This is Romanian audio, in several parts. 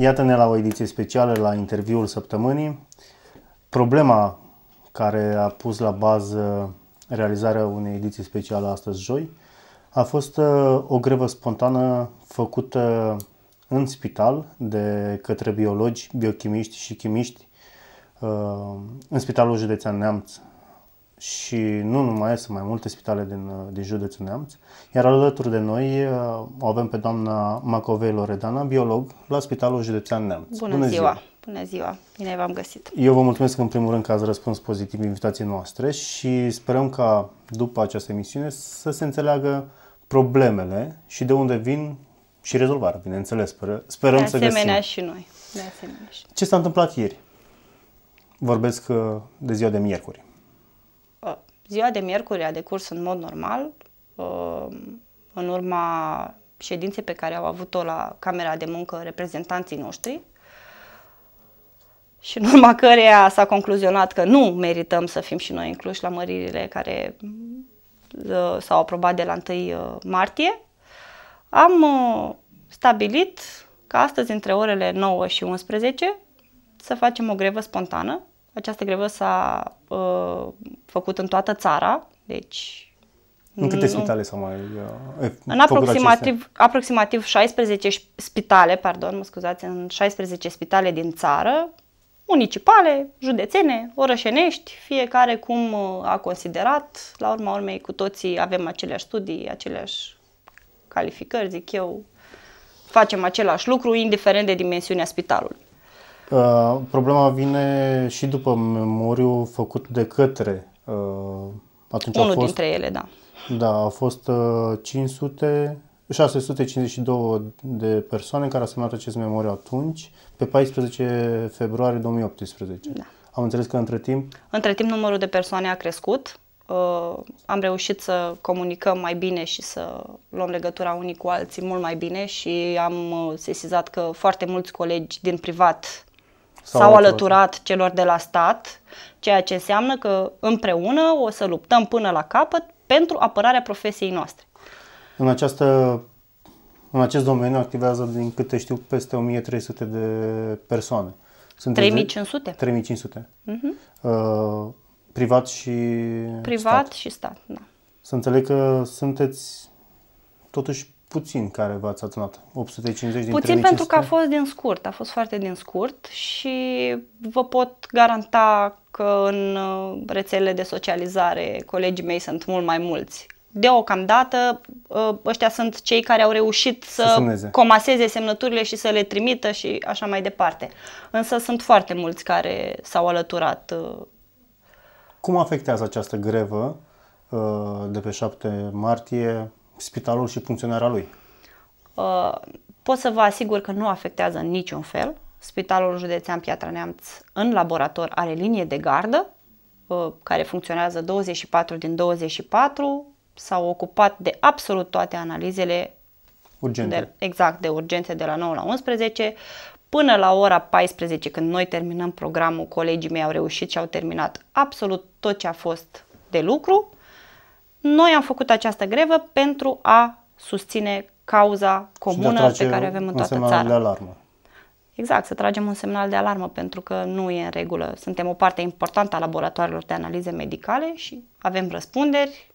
Iată-ne la o ediție specială, la interviul săptămânii. Problema care a pus la bază realizarea unei ediții speciale astăzi, joi, a fost uh, o grevă spontană făcută în spital de către biologi, biochimiști și chimiști uh, în Spitalul Județean Neamț și nu numai, sunt mai multe spitale din, uh, din județul Neamț. Iar alături de noi uh, o avem pe doamna Macovei Loredana, biolog la Spitalul Județean Neamț. Bună, Bună ziua! ziua. Bună ziua! Bine v-am găsit! Eu vă mulțumesc în primul rând că ați răspuns pozitiv invitației noastre și sperăm ca după această emisiune să se înțeleagă problemele și de unde vin și rezolvarea, bineînțeles. Sperăm de să găsim. și noi. De asemenea și Ce s-a întâmplat ieri? Vorbesc uh, de ziua de miercuri ziua de miercuri a decurs în mod normal, uh, în urma ședinței pe care au avut-o la Camera de Muncă reprezentanții noștri și în urma căreia s-a concluzionat că nu merităm să fim și noi incluși la măririle care uh, s-au aprobat de la 1 uh, martie, am stabilit că astăzi între orele 9 și 11 să facem o grevă spontană această grevă s-a uh, făcut în toată țara, deci... În câte nu... spitale s-au mai uh, În aproximativ, aproximativ 16 spitale, pardon, mă scuzați, în 16 spitale din țară, municipale, județene, orășenești, fiecare cum uh, a considerat. La urma urmei, cu toții avem aceleași studii, aceleași calificări, zic eu, facem același lucru, indiferent de dimensiunea spitalului. Uh, problema vine și după memoriu făcut de către. Uh, atunci Unul a fost, dintre ele, da. Da, au fost uh, 500, 652 de persoane care au semnat acest memoriu atunci, pe 14 februarie 2018. Da. Am înțeles că între timp... Între timp numărul de persoane a crescut, uh, am reușit să comunicăm mai bine și să luăm legătura unii cu alții mult mai bine și am uh, sesizat că foarte mulți colegi din privat s-au alăturat celor de la stat, ceea ce înseamnă că împreună o să luptăm până la capăt pentru apărarea profesiei noastre. În, această, în acest domeniu activează, din câte știu, peste 1300 de persoane. Sunt 3500? 3500. Uh-huh. Uh, privat și Privat stat. și stat, da. Să înțeleg că sunteți totuși puțin care v-ați adunat, 850 din Puțin pentru că a fost din scurt, a fost foarte din scurt și vă pot garanta că în uh, rețelele de socializare colegii mei sunt mult mai mulți. Deocamdată uh, ăștia sunt cei care au reușit să, să comaseze semnăturile și să le trimită și așa mai departe. Însă sunt foarte mulți care s-au alăturat. Uh, Cum afectează această grevă de pe 7 martie spitalul și funcționarea lui? Uh, pot să vă asigur că nu afectează în niciun fel. Spitalul Județean Piatra Neamț în laborator are linie de gardă uh, care funcționează 24 din 24, s-au ocupat de absolut toate analizele urgente. De, exact, de urgențe de la 9 la 11, până la ora 14 când noi terminăm programul, colegii mei au reușit și au terminat absolut tot ce a fost de lucru noi am făcut această grevă pentru a susține cauza comună pe care o avem în toată un țara. De alarmă. Exact, să tragem un semnal de alarmă pentru că nu e în regulă. Suntem o parte importantă a laboratoarelor de analize medicale și avem răspunderi.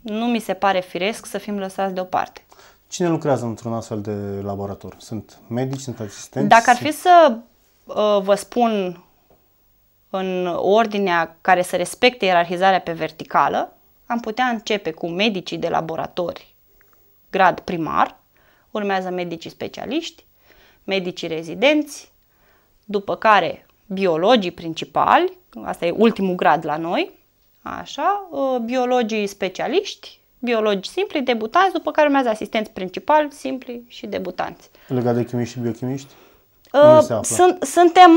Nu mi se pare firesc să fim lăsați deoparte. Cine lucrează într-un astfel de laborator? Sunt medici, sunt asistenți? Dacă ar fi să uh, vă spun în ordinea care să respecte ierarhizarea pe verticală, am putea începe cu medicii de laboratori, grad primar, urmează medicii specialiști, medicii rezidenți, după care biologii principali, asta e ultimul grad la noi, așa, ă, biologii specialiști, biologi simpli, debutanți, după care urmează asistenți principali, simpli și debutanți. Legat de chimiști și biochimiști? Uh, sunt, suntem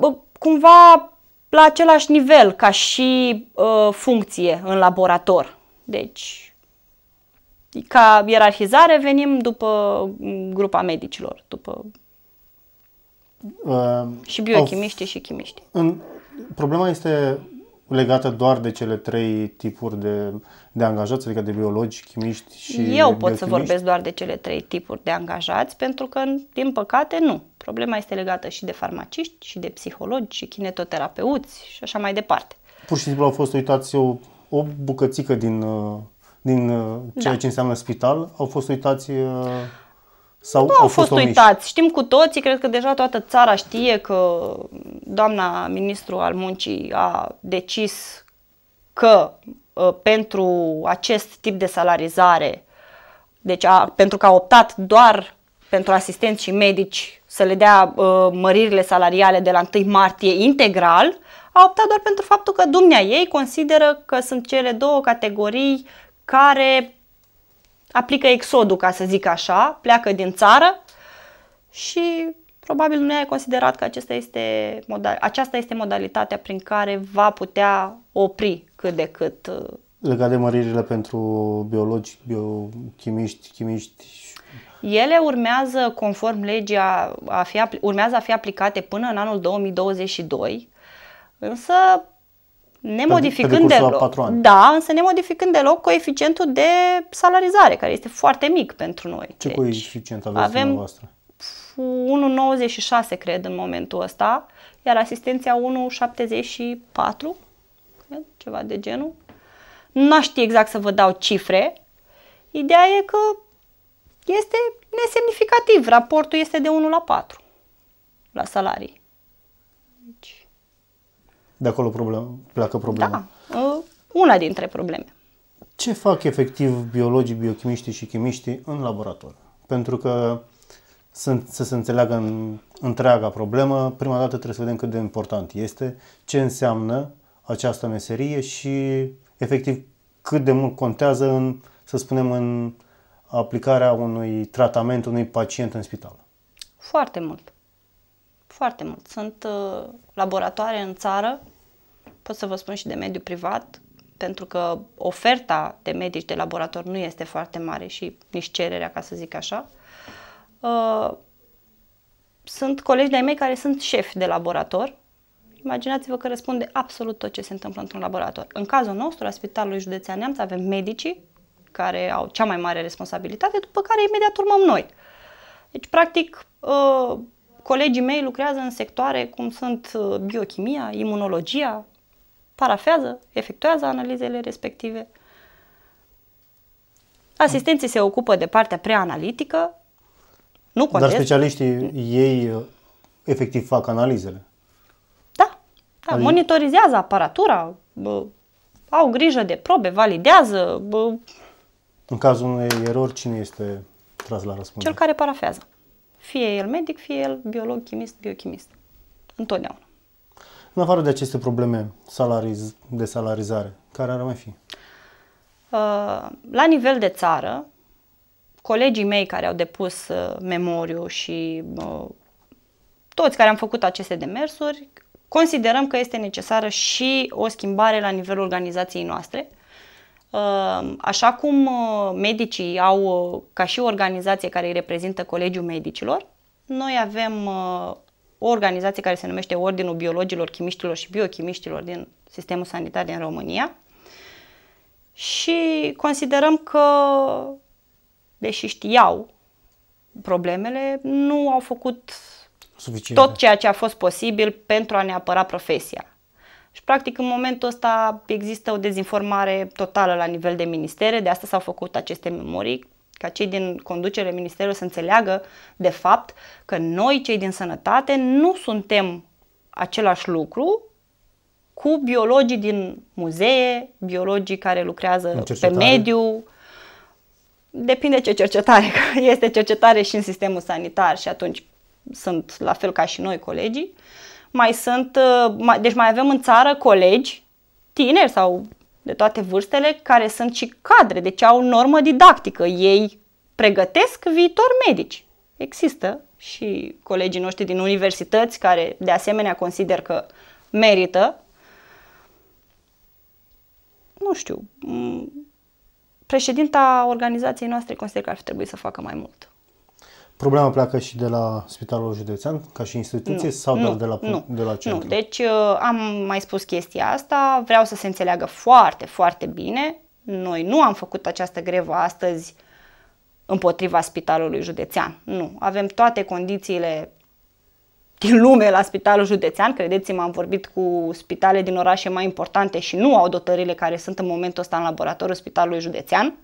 uh, cumva la același nivel ca și uh, funcție în laborator. Deci, ca ierarhizare venim după mm, grupa medicilor, după uh, și biochimiști, uh, și chimiști. În, problema este legată doar de cele trei tipuri de, de angajați, adică de biologi, chimiști și Eu pot să vorbesc doar de cele trei tipuri de angajați, pentru că, din păcate, nu. Problema este legată și de farmaciști, și de psihologi, și kinetoterapeuți și așa mai departe. Pur și simplu au fost uitați o, o bucățică din, uh, din uh, da. ceea da. ce înseamnă spital, au fost uitați... Uh, sau nu au fost, fost uitați. Știm cu toții, cred că deja toată țara știe că doamna ministru al muncii a decis că uh, pentru acest tip de salarizare, deci a, pentru că a optat doar pentru asistenți și medici să le dea uh, măririle salariale de la 1 martie integral, a optat doar pentru faptul că dumnea ei consideră că sunt cele două categorii care aplică exodul, ca să zic așa, pleacă din țară și probabil nu ai considerat că acesta este, aceasta este modalitatea prin care va putea opri cât de cât. Uh, Legat de măririle pentru biologi, biochimiști, chimiști? Ele urmează, conform legii, a, a fi, urmează a fi aplicate până în anul 2022, însă nemodificând modificând de deloc. Da, însă nemodificând deloc coeficientul de salarizare, care este foarte mic pentru noi. Ce deci, coeficient aveți avem dumneavoastră? 1,96 cred în momentul ăsta, iar asistenția 1,74, ceva de genul. Nu aș ști exact să vă dau cifre. Ideea e că este nesemnificativ. Raportul este de 1 la 4 la salarii. Deci, de acolo problem, pleacă problema. Da, uh, una dintre probleme. Ce fac efectiv biologii, biochimiștii și chimiștii în laborator? Pentru că să, să se înțeleagă în întreaga problemă, prima dată trebuie să vedem cât de important este, ce înseamnă această meserie și efectiv cât de mult contează în, să spunem, în aplicarea unui tratament unui pacient în spital. Foarte mult. Foarte mult. Sunt uh, laboratoare în țară pot să vă spun și de mediul privat, pentru că oferta de medici de laborator nu este foarte mare și nici cererea, ca să zic așa. Uh, sunt colegi de-ai mei care sunt șefi de laborator. Imaginați-vă că răspunde absolut tot ce se întâmplă într-un laborator. În cazul nostru, la Spitalului Județean Neamț, avem medicii care au cea mai mare responsabilitate, după care imediat urmăm noi. Deci, practic, uh, colegii mei lucrează în sectoare cum sunt uh, biochimia, imunologia, parafează, efectuează analizele respective. Asistenții se ocupă de partea preanalitică, nu contest. Dar specialiștii ei uh, efectiv fac analizele. Da, da adică... monitorizează aparatura, bă, au grijă de probe, validează. Bă. În cazul unei erori, cine este tras la răspundere? Cel care parafează. Fie el medic, fie el biolog, chimist, biochimist. Întotdeauna. În afară de aceste probleme salariz, de salarizare, care ar mai fi? Uh, la nivel de țară, colegii mei care au depus uh, memoriu și uh, toți care am făcut aceste demersuri, considerăm că este necesară și o schimbare la nivelul organizației noastre. Așa cum medicii au, ca și o organizație care îi reprezintă Colegiul Medicilor, noi avem o organizație care se numește Ordinul Biologilor, Chimiștilor și Biochimiștilor din sistemul sanitar din România. Și considerăm că, deși știau problemele, nu au făcut Suficient. tot ceea ce a fost posibil pentru a ne apăra profesia. Și, practic, în momentul ăsta există o dezinformare totală la nivel de ministere, de asta s-au făcut aceste memorii ca cei din conducere ministerului să înțeleagă de fapt că noi, cei din sănătate, nu suntem același lucru cu biologii din muzee, biologii care lucrează pe mediu. Depinde ce cercetare, că este cercetare și în sistemul sanitar și atunci sunt la fel ca și noi colegii. Mai sunt, uh, deci mai avem în țară colegi tineri sau de toate vârstele, care sunt și cadre, deci au normă didactică. Ei pregătesc viitor medici. Există și colegii noștri din universități care de asemenea consider că merită. Nu știu, președinta organizației noastre consider că ar fi trebuit să facă mai mult. Problema pleacă și de la Spitalul Județean, ca și instituție, nu, sau nu, doar de la, nu, de la centru? Nu, deci uh, am mai spus chestia asta, vreau să se înțeleagă foarte, foarte bine. Noi nu am făcut această grevă astăzi împotriva Spitalului Județean. Nu, avem toate condițiile din lume la Spitalul Județean. Credeți-mă, am vorbit cu spitale din orașe mai importante și nu au dotările care sunt în momentul ăsta în laboratorul Spitalului Județean.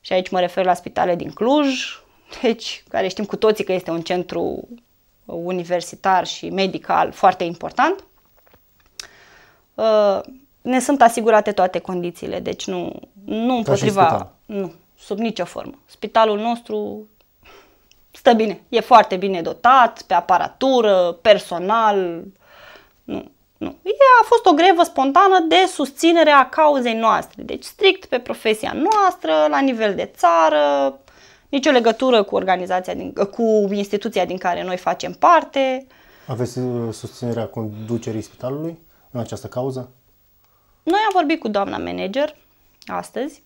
Și aici mă refer la spitale din Cluj, deci, care știm cu toții că este un centru universitar și medical foarte important, uh, ne sunt asigurate toate condițiile, deci nu, nu împotriva, nu, sub nicio formă. Spitalul nostru stă bine, e foarte bine dotat, pe aparatură, personal, nu, nu. E, a fost o grevă spontană de susținere a cauzei noastre, deci strict pe profesia noastră, la nivel de țară, nicio legătură cu organizația, din, cu instituția din care noi facem parte. Aveți uh, susținerea conducerii spitalului în această cauză? Noi am vorbit cu doamna manager astăzi.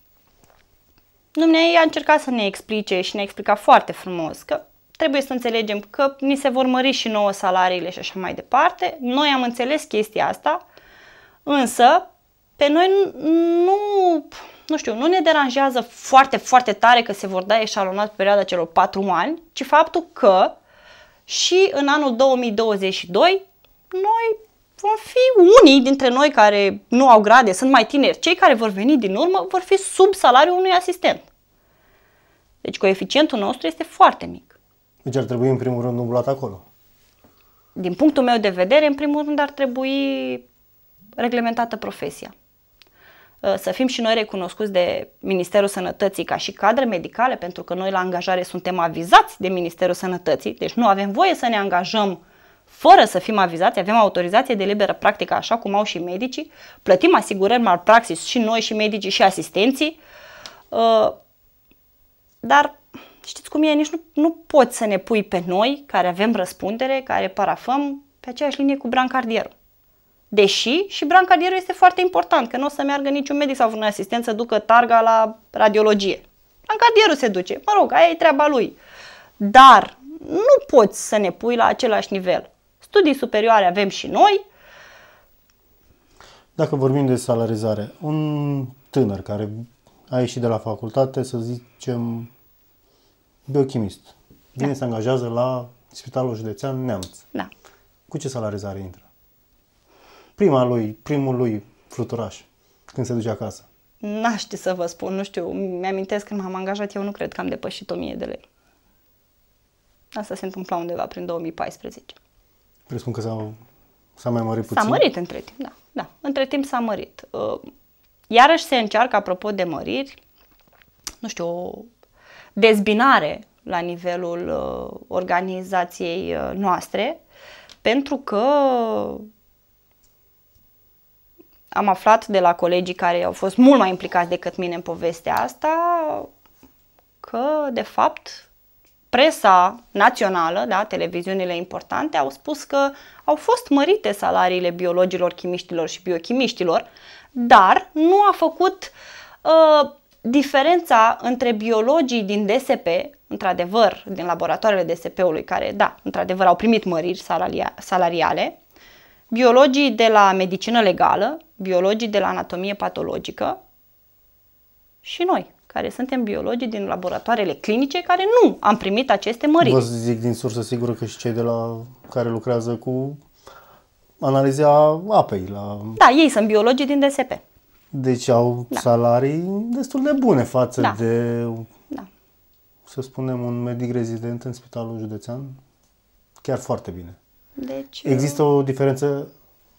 Dumnezeu a încercat să ne explice și ne-a explicat foarte frumos că trebuie să înțelegem că ni se vor mări și nouă salariile și așa mai departe. Noi am înțeles chestia asta, însă pe noi nu nu știu, nu ne deranjează foarte, foarte tare că se vor da eșalonat perioada celor 4 ani, ci faptul că și în anul 2022 noi vom fi unii dintre noi care nu au grade, sunt mai tineri. Cei care vor veni din urmă vor fi sub salariul unui asistent. Deci coeficientul nostru este foarte mic. Deci ar trebui în primul rând umblat acolo. Din punctul meu de vedere, în primul rând ar trebui reglementată profesia. Uh, să fim și noi recunoscuți de Ministerul Sănătății ca și cadre medicale, pentru că noi la angajare suntem avizați de Ministerul Sănătății, deci nu avem voie să ne angajăm fără să fim avizați, avem autorizație de liberă practică, așa cum au și medicii, plătim asigurări malpraxis și noi și medicii și asistenții, uh, dar știți cum e, nici nu, nu poți să ne pui pe noi, care avem răspundere, care parafăm, pe aceeași linie cu brancardierul. Deși și brancardierul este foarte important, că nu o să meargă niciun medic sau vreun asistent să ducă targa la radiologie. Brancardierul se duce, mă rog, aia e treaba lui. Dar nu poți să ne pui la același nivel. Studii superioare avem și noi. Dacă vorbim de salarizare, un tânăr care a ieșit de la facultate, să zicem, biochimist, vine da. se angajează la Spitalul Județean Neamț. Da. Cu ce salarizare intră? prima lui, primul lui fluturaș când se duce acasă? N-aș ști să vă spun, nu știu, mi-amintesc când m-am angajat, eu nu cred că am depășit 1000 de lei. Asta se întâmpla undeva prin 2014. Presupun că s-a, s-a mai mărit puțin? S-a mărit între timp, da. da. Între timp s-a mărit. Uh, iarăși se încearcă, apropo de măriri, nu știu, o dezbinare la nivelul uh, organizației uh, noastre, pentru că am aflat de la colegii care au fost mult mai implicați decât mine în povestea asta că, de fapt, presa națională, da, televiziunile importante, au spus că au fost mărite salariile biologilor, chimiștilor și biochimiștilor, dar nu a făcut uh, diferența între biologii din DSP, într-adevăr, din laboratoarele DSP-ului, care, da, într-adevăr, au primit măriri salaria- salariale, biologii de la medicină legală, biologii de la anatomie patologică și noi, care suntem biologii din laboratoarele clinice, care nu am primit aceste măriri. Vă zic din sursă sigură că și cei de la care lucrează cu analiza apei. La... Da, ei sunt biologii din DSP. Deci au da. salarii destul de bune față da. de, da. să spunem, un medic rezident în spitalul județean. Chiar foarte bine. Deci, Există uh, o diferență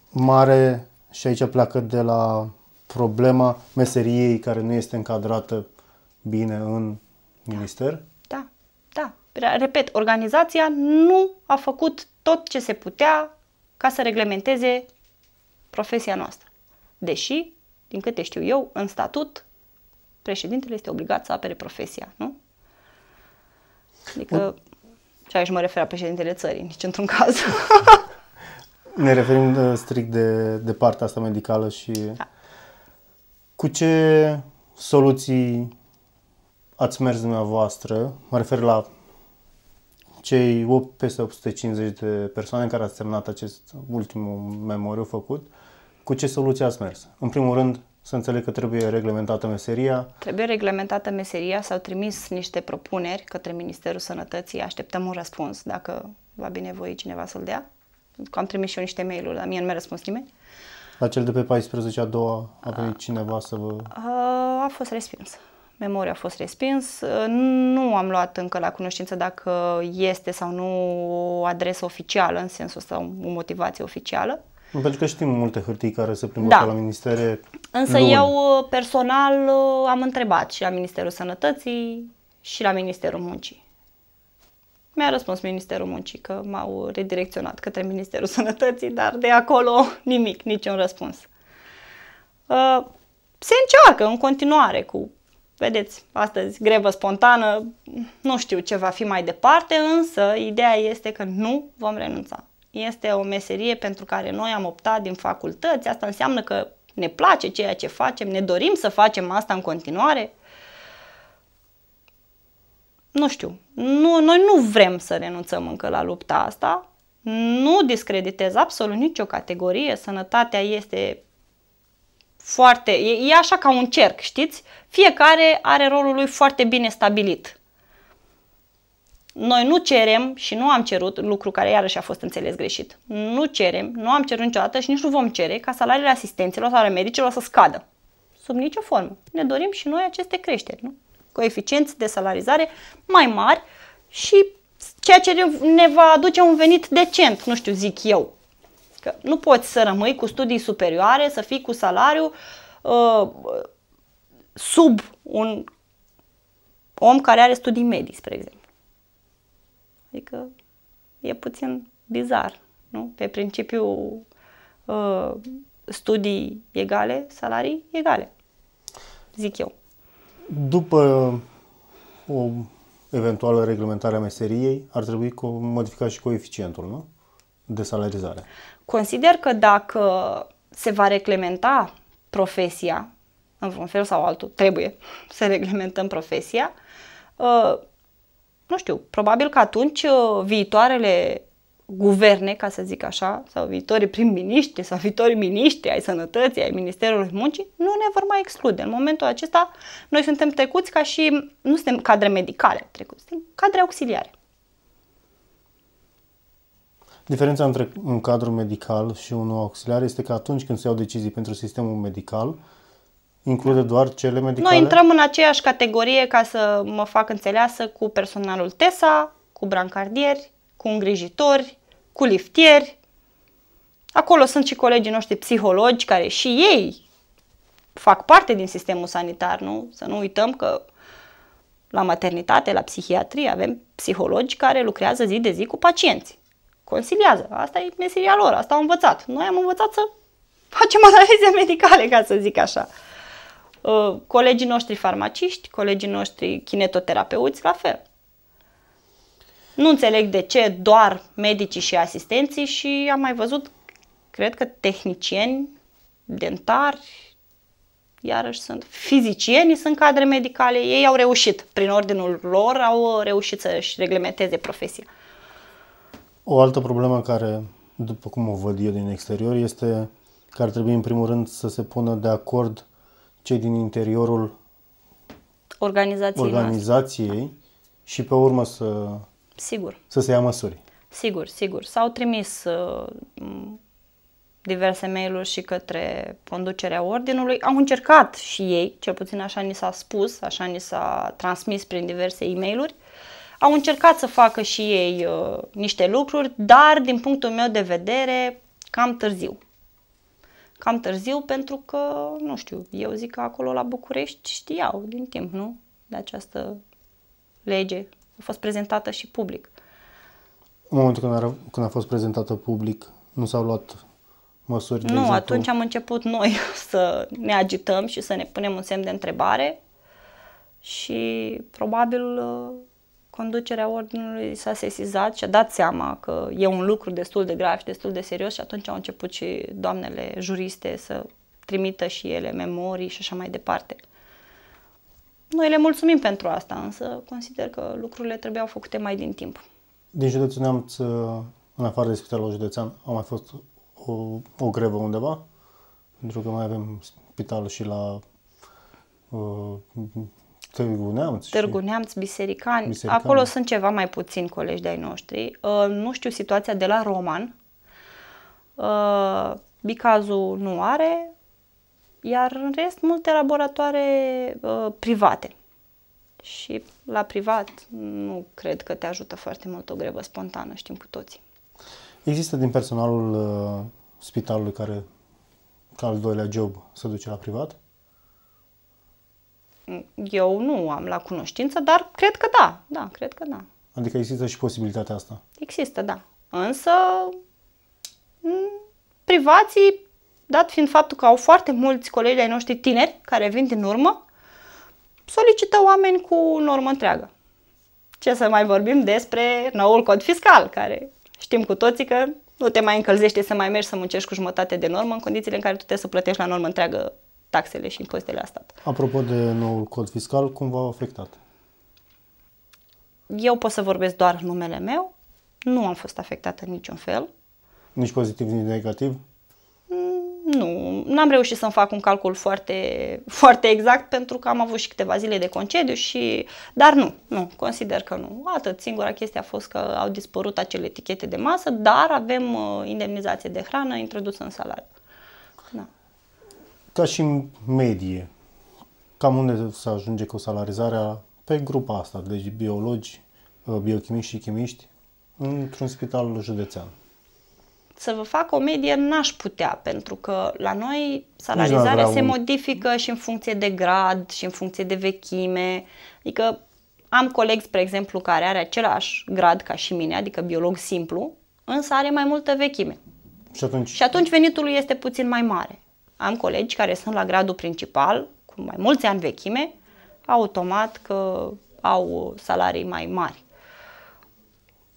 mare și aici pleacă de la problema meseriei care nu este încadrată bine în minister? Da, da. Repet, organizația nu a făcut tot ce se putea ca să reglementeze profesia noastră. Deși, din câte știu eu, în statut, președintele este obligat să apere profesia, nu? Adică... Bun. Și aici mă refer la președintele țării, nici într-un caz. ne referim uh, strict de, de partea asta medicală și da. cu ce soluții ați mers dumneavoastră? Mă refer la cei 8, peste 850 de persoane care ați semnat acest ultimul memoriu făcut. Cu ce soluții ați mers? În primul rând, să înțeleg că trebuie reglementată meseria. Trebuie reglementată meseria, s-au trimis niște propuneri către Ministerul Sănătății, așteptăm un răspuns dacă va binevoi cineva să-l dea. Am trimis și eu niște mail-uri, dar mie nu mi-a răspuns nimeni. La cel de pe 14 a doua a venit cineva să vă... A, a fost respins. Memoria a fost respins. Nu am luat încă la cunoștință dacă este sau nu o adresă oficială, în sensul sau o motivație oficială. Pentru că știm multe hârtii care se plimbă da. la ministere. Însă luni. eu uh, personal uh, am întrebat și la Ministerul Sănătății și la Ministerul Muncii. Mi-a răspuns Ministerul Muncii că m-au redirecționat către Ministerul Sănătății, dar de acolo nimic, niciun răspuns. Uh, se încearcă în continuare cu, vedeți, astăzi grevă spontană, nu știu ce va fi mai departe, însă ideea este că nu vom renunța. Este o meserie pentru care noi am optat din facultăți, asta înseamnă că ne place ceea ce facem, ne dorim să facem asta în continuare. Nu știu, nu, noi nu vrem să renunțăm încă la lupta asta, nu discreditez absolut nicio categorie, sănătatea este foarte, e, e așa ca un cerc, știți? Fiecare are rolul lui foarte bine stabilit. Noi nu cerem și nu am cerut, lucru care iarăși a fost înțeles greșit, nu cerem, nu am cerut niciodată și nici nu vom cere ca salariile asistenților sau ale medicilor să scadă. Sub nicio formă. Ne dorim și noi aceste creșteri, nu? Coeficienți de salarizare mai mari și ceea ce ne va aduce un venit decent, nu știu, zic eu. Că nu poți să rămâi cu studii superioare, să fii cu salariu uh, sub un om care are studii medii, spre exemplu. Adică e puțin bizar, nu? Pe principiu uh, studii egale, salarii egale, zic eu. După o eventuală reglementare a meseriei, ar trebui modificat și coeficientul, nu? De salarizare. Consider că dacă se va reglementa profesia, în vreun fel sau altul, trebuie să reglementăm profesia, uh, nu știu, probabil că atunci uh, viitoarele guverne, ca să zic așa, sau viitorii prim-miniștri sau viitorii miniștri ai sănătății, ai Ministerului Muncii, nu ne vor mai exclude. În momentul acesta, noi suntem trecuți ca și, nu suntem cadre medicale trecuți, suntem cadre auxiliare. Diferența între un cadru medical și unul auxiliar este că atunci când se iau decizii pentru sistemul medical, Include doar cele medicale? Noi intrăm în aceeași categorie, ca să mă fac înțeleasă, cu personalul TESA, cu brancardieri, cu îngrijitori, cu liftieri. Acolo sunt și colegii noștri psihologi care și ei fac parte din sistemul sanitar, nu? Să nu uităm că la maternitate, la psihiatrie avem psihologi care lucrează zi de zi cu pacienți. Consiliază. Asta e meseria lor, asta au învățat. Noi am învățat să facem analize medicale, ca să zic așa. Uh, colegii noștri farmaciști, colegii noștri kinetoterapeuți, la fel. Nu înțeleg de ce doar medicii și asistenții și am mai văzut, cred că tehnicieni, dentari, iarăși sunt fizicieni, sunt cadre medicale, ei au reușit, prin ordinul lor au reușit să-și reglementeze profesia. O altă problemă care, după cum o văd eu din exterior, este că ar trebui în primul rând să se pună de acord cei din interiorul organizației, organizației și pe urmă să, sigur. să se ia măsuri. Sigur, sigur. S-au trimis uh, diverse mail-uri și către conducerea ordinului. Au încercat și ei, cel puțin așa ni s-a spus, așa ni s-a transmis prin diverse e mail Au încercat să facă și ei uh, niște lucruri, dar din punctul meu de vedere, cam târziu cam târziu pentru că, nu știu, eu zic că acolo la București știau din timp, nu? De această lege. A fost prezentată și public. În momentul când a, când a fost prezentată public, nu s-au luat măsuri? De nu, exemplu... atunci am început noi să ne agităm și să ne punem un semn de întrebare și probabil conducerea ordinului s-a sesizat și a dat seama că e un lucru destul de grav și destul de serios și atunci au început și doamnele juriste să trimită și ele memorii și așa mai departe. Noi le mulțumim pentru asta, însă consider că lucrurile trebuiau făcute mai din timp. Din județul Neamț, în afară de spitalul județean, a mai fost o, o grevă undeva? Pentru că mai avem spital și la uh, Târgu Neamț. Târgu Neamț, Bisericani. Bisericani. Acolo sunt ceva mai puțin colegi de-ai noștri. Uh, nu știu situația de la Roman. Uh, Bicazul nu are, iar în rest multe laboratoare uh, private. Și la privat nu cred că te ajută foarte mult o grevă spontană, știm cu toții. Există din personalul spitalului care, ca al doilea job, se duce la privat? eu nu am la cunoștință, dar cred că da, da, cred că da. Adică există și posibilitatea asta? Există, da. Însă privații, dat fiind faptul că au foarte mulți colegi ai noștri tineri care vin din urmă, solicită oameni cu normă întreagă. Ce să mai vorbim despre noul cod fiscal, care știm cu toții că nu te mai încălzește să mai mergi să muncești cu jumătate de normă în condițiile în care tu trebuie să plătești la normă întreagă taxele și impozitele la stat. Apropo de noul cod fiscal, cum v-a afectat? Eu pot să vorbesc doar numele meu. Nu am fost afectată în niciun fel. Nici pozitiv, nici negativ? Mm, nu, n-am reușit să-mi fac un calcul foarte, foarte exact pentru că am avut și câteva zile de concediu și... Dar nu, nu, consider că nu. Atât, singura chestie a fost că au dispărut acele etichete de masă, dar avem uh, indemnizație de hrană introdusă în salariu ca și medie, cam unde se ajunge cu salarizarea pe grupa asta, deci biologi, uh, biochimiști și chimiști, într-un spital județean. Să vă fac o medie n-aș putea, pentru că la noi salarizarea se un... modifică și în funcție de grad, și în funcție de vechime. Adică am coleg, spre exemplu, care are același grad ca și mine, adică biolog simplu, însă are mai multă vechime. Și atunci, și atunci venitul lui este puțin mai mare. Am colegi care sunt la gradul principal, cu mai mulți ani vechime, automat că au salarii mai mari.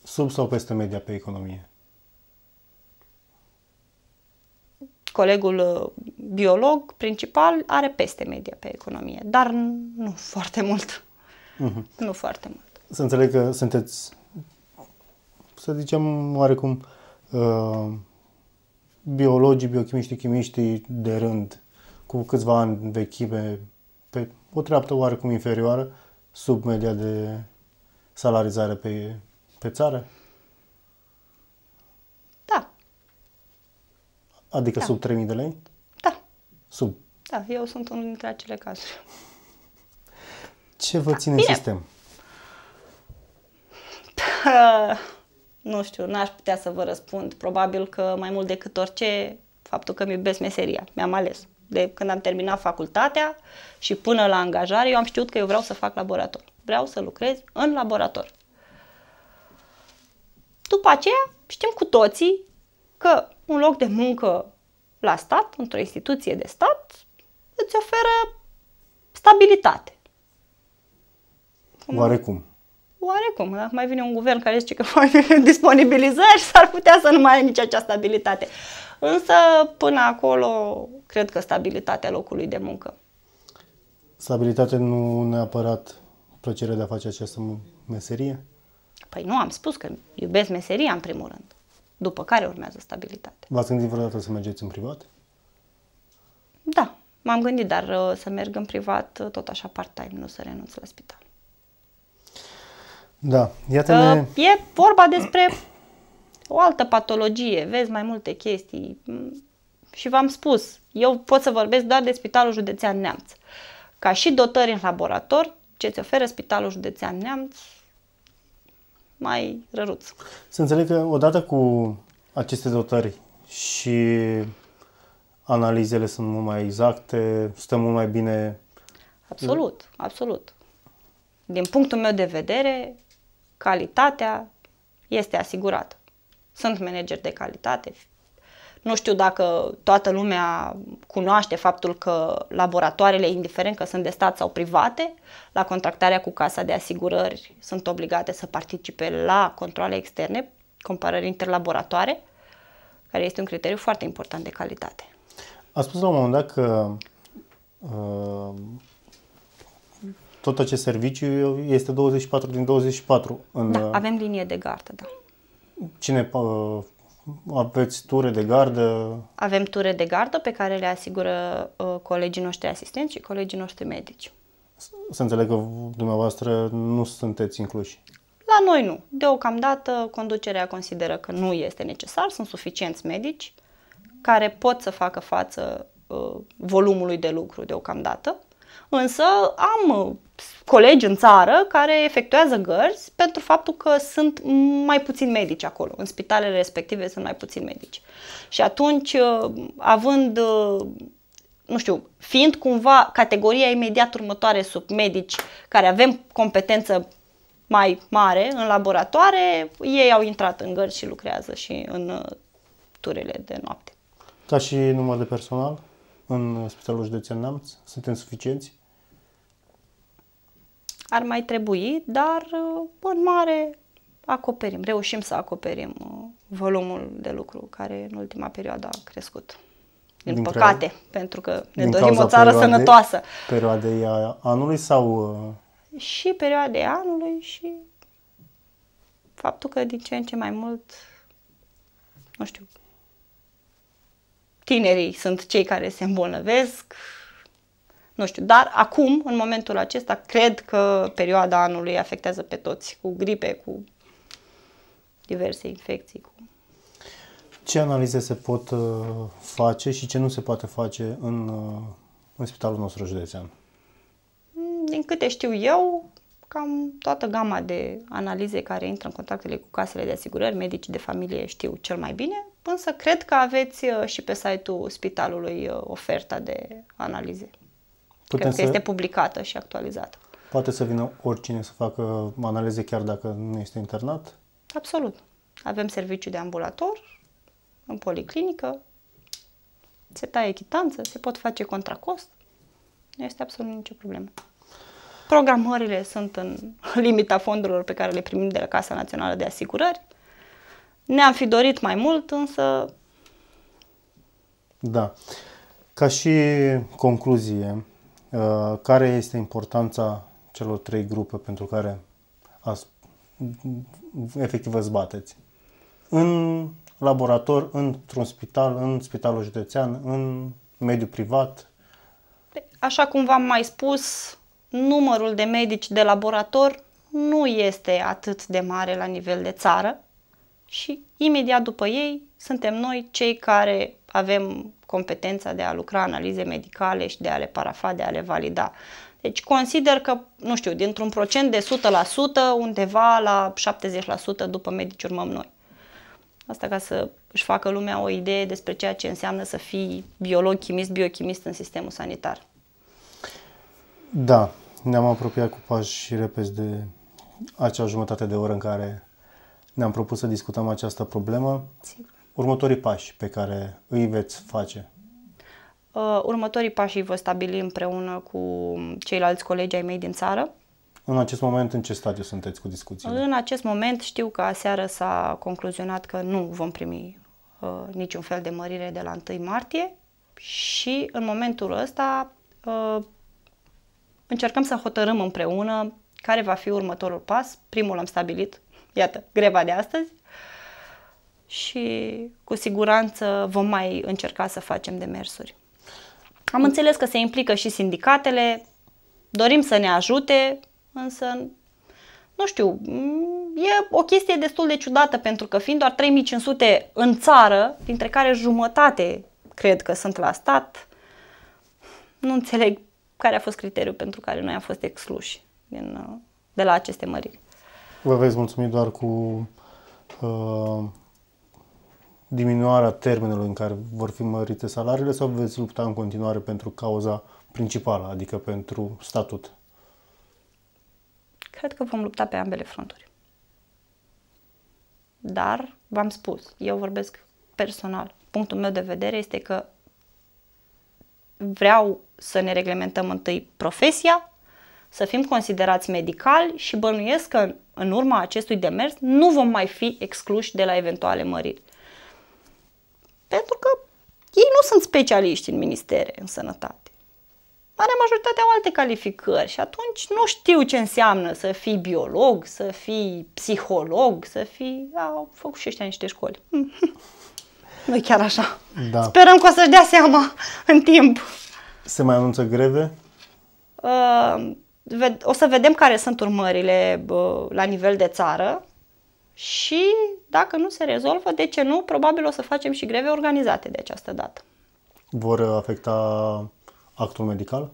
Sub sau peste media pe economie? Colegul uh, biolog principal are peste media pe economie, dar nu foarte mult. Uh-huh. Nu foarte mult. Să înțeleg că sunteți, să zicem, oarecum uh, biologii, biochimiștii, chimiștii de rând cu câțiva ani vechime pe o treaptă oarecum inferioară sub media de salarizare pe, pe țară? Da. Adică da. sub 3.000 de lei? Da. Sub? Da, eu sunt unul dintre acele cazuri. Ce vă da. ține Bine. sistem? Da nu știu, n-aș putea să vă răspund. Probabil că mai mult decât orice, faptul că îmi iubesc meseria, mi-am ales. De când am terminat facultatea și până la angajare, eu am știut că eu vreau să fac laborator. Vreau să lucrez în laborator. După aceea, știm cu toții că un loc de muncă la stat, într-o instituție de stat, îți oferă stabilitate. Cum? Oarecum oarecum, dacă mai vine un guvern care zice că mai disponibilizări, s-ar putea să nu mai ai nici această stabilitate. Însă, până acolo, cred că stabilitatea locului de muncă. Stabilitate nu neapărat plăcerea de a face această meserie? Păi nu, am spus că iubesc meseria în primul rând, după care urmează stabilitate. V-ați gândit vreodată să mergeți în privat? Da, m-am gândit, dar uh, să merg în privat uh, tot așa part-time, nu să renunț la spital. Da, iată-ne... Uh, e vorba despre o altă patologie, vezi mai multe chestii și v-am spus, eu pot să vorbesc doar de Spitalul Județean Neamț. Ca și dotări în laborator, ce ți oferă Spitalul Județean Neamț, mai răruț. Să înțeleg că odată cu aceste dotări și analizele sunt mult mai exacte, stăm mult mai bine... Absolut, absolut. Din punctul meu de vedere, calitatea este asigurată. Sunt manageri de calitate. Nu știu dacă toată lumea cunoaște faptul că laboratoarele, indiferent că sunt de stat sau private, la contractarea cu casa de asigurări sunt obligate să participe la controle externe, comparări interlaboratoare, care este un criteriu foarte important de calitate. A spus la un moment dat că uh, tot acest serviciu este 24 din 24. În, da, uh, avem linie de gardă, da. Cine uh, aveți ture de gardă? Avem ture de gardă pe care le asigură uh, colegii noștri asistenți și colegii noștri medici. Să înțeleg că dumneavoastră nu sunteți incluși. La noi nu. Deocamdată conducerea consideră că nu este necesar, sunt suficienți medici care pot să facă față uh, volumului de lucru deocamdată Însă am uh, colegi în țară care efectuează gărzi pentru faptul că sunt mai puțin medici acolo. În spitalele respective sunt mai puțin medici. Și atunci, uh, având, uh, nu știu, fiind cumva categoria imediat următoare sub medici care avem competență mai mare în laboratoare, ei au intrat în gărzi și lucrează și în turele de noapte. Ca și număr de personal în Spitalul Județean Neamț, suntem suficienți? ar mai trebui, dar uh, în mare acoperim, reușim să acoperim uh, volumul de lucru care în ultima perioadă a crescut. Din, din păcate, prea... pentru că ne din dorim o țară perioade, sănătoasă. Perioadei uh, anului sau... Și perioadei anului și faptul că din ce în ce mai mult, nu știu, tinerii sunt cei care se îmbolnăvesc, nu știu, dar acum, în momentul acesta, cred că perioada anului afectează pe toți, cu gripe, cu diverse infecții. Cu... Ce analize se pot uh, face și ce nu se poate face în, uh, în spitalul nostru județean? Mm, din câte știu eu, cam toată gama de analize care intră în contactele cu casele de asigurări, medicii de familie știu cel mai bine, însă cred că aveți uh, și pe site-ul spitalului oferta de analize. Putem Cred să... este publicată și actualizată. Poate să vină oricine să facă analize chiar dacă nu este internat? Absolut. Avem serviciu de ambulator, în policlinică, se taie chitanță, se pot face contracost, nu este absolut nicio problemă. Programările sunt în limita fondurilor pe care le primim de la Casa Națională de Asigurări. Ne-am fi dorit mai mult, însă... Da. Ca și concluzie, Uh, care este importanța celor trei grupe pentru care ați, efectiv vă zbateți? În laborator, într-un spital, în spitalul județean, în mediul privat. Așa cum v-am mai spus, numărul de medici de laborator nu este atât de mare la nivel de țară și imediat după ei suntem noi cei care avem competența de a lucra analize medicale și de a le parafa, de a le valida. Deci consider că, nu știu, dintr-un procent de 100%, undeva la 70% după medici urmăm noi. Asta ca să își facă lumea o idee despre ceea ce înseamnă să fii biolog, chimist, biochimist în sistemul sanitar. Da, ne-am apropiat cu pași repezi de acea jumătate de oră în care ne-am propus să discutăm această problemă. Sigur următorii pași pe care îi veți face? Uh, următorii pași îi vă stabili împreună cu ceilalți colegi ai mei din țară. În acest moment, în ce stadiu sunteți cu discuțiile? În acest moment știu că aseară s-a concluzionat că nu vom primi uh, niciun fel de mărire de la 1 martie și în momentul ăsta uh, încercăm să hotărâm împreună care va fi următorul pas. Primul am stabilit, iată, greva de astăzi, și cu siguranță vom mai încerca să facem demersuri. Am înțeles că se implică și sindicatele, dorim să ne ajute, însă, nu știu, mm, e o chestie destul de ciudată pentru că fiind doar 3500 în țară, dintre care jumătate cred că sunt la stat, nu înțeleg care a fost criteriul pentru care noi am fost excluși din, de la aceste mări. Vă veți mulțumi doar cu uh, diminuarea termenelor în care vor fi mărite salariile sau veți lupta în continuare pentru cauza principală, adică pentru statut? Cred că vom lupta pe ambele fronturi. Dar, v-am spus, eu vorbesc personal. Punctul meu de vedere este că vreau să ne reglementăm întâi profesia, să fim considerați medical și bănuiesc că în urma acestui demers nu vom mai fi excluși de la eventuale măriri. Pentru că ei nu sunt specialiști în ministere, în sănătate. Marea majoritate au alte calificări și atunci nu știu ce înseamnă să fii biolog, să fii psiholog, să fii... Da, au făcut și ăștia niște școli. nu e chiar așa. Da. Sperăm că o să-și dea seama în timp. Se mai anunță greve? Uh, o să vedem care sunt urmările la nivel de țară și dacă nu se rezolvă, de ce nu? Probabil o să facem și greve organizate de această dată. Vor uh, afecta actul medical?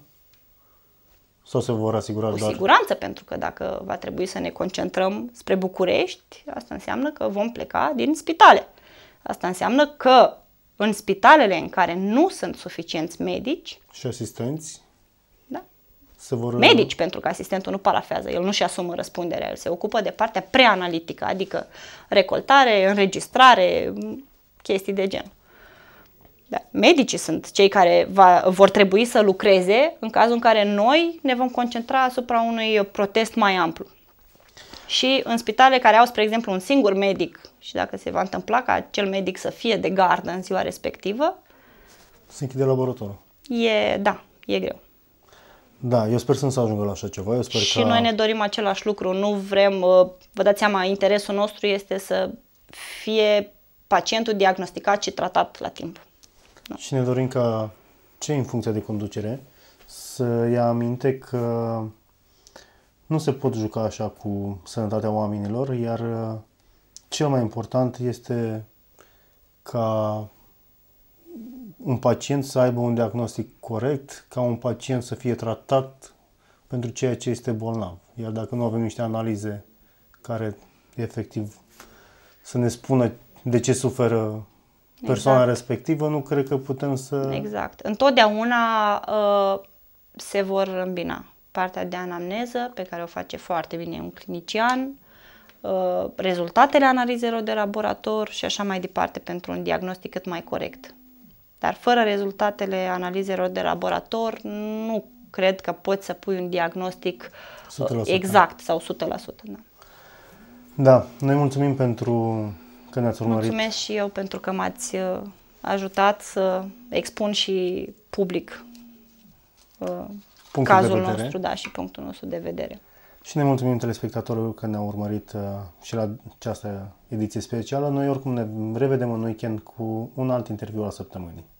Sau se vor asigura Cu doar... siguranță, pentru că dacă va trebui să ne concentrăm spre București, asta înseamnă că vom pleca din spitale. Asta înseamnă că în spitalele în care nu sunt suficienți medici și asistenți, să vor... medici, pentru că asistentul nu parafează, el nu-și asumă răspunderea, el se ocupă de partea preanalitică, adică recoltare, înregistrare, chestii de gen. Da. Medicii sunt cei care va, vor trebui să lucreze în cazul în care noi ne vom concentra asupra unui protest mai amplu. Și în spitale care au, spre exemplu, un singur medic și dacă se va întâmpla ca acel medic să fie de gardă în ziua respectivă, se închide laboratorul. E, da, e greu. Da, eu sper să nu se ajungă la așa ceva. Eu sper și că... noi ne dorim același lucru. Nu vrem, uh, vă dați seama, interesul nostru este să fie pacientul diagnosticat și tratat la timp. Da. Și ne dorim ca cei în funcție de conducere să ia aminte că nu se pot juca așa cu sănătatea oamenilor, iar uh, cel mai important este ca un pacient să aibă un diagnostic corect, ca un pacient să fie tratat pentru ceea ce este bolnav. Iar dacă nu avem niște analize care efectiv să ne spună de ce suferă persoana exact. respectivă, nu cred că putem să... Exact. Întotdeauna uh, se vor îmbina partea de anamneză, pe care o face foarte bine un clinician, uh, rezultatele analizelor de laborator și așa mai departe pentru un diagnostic cât mai corect. Dar fără rezultatele analizelor de laborator, nu cred că poți să pui un diagnostic 100%. Uh, exact sau 100%. Da. da, noi mulțumim pentru că ne-ați urmărit. Mulțumesc și eu pentru că m-ați uh, ajutat să expun și public uh, punctul cazul nostru da, și punctul nostru de vedere. Și ne mulțumim telespectatorilor că ne-au urmărit și la această ediție specială. Noi oricum ne revedem în weekend cu un alt interviu al săptămânii.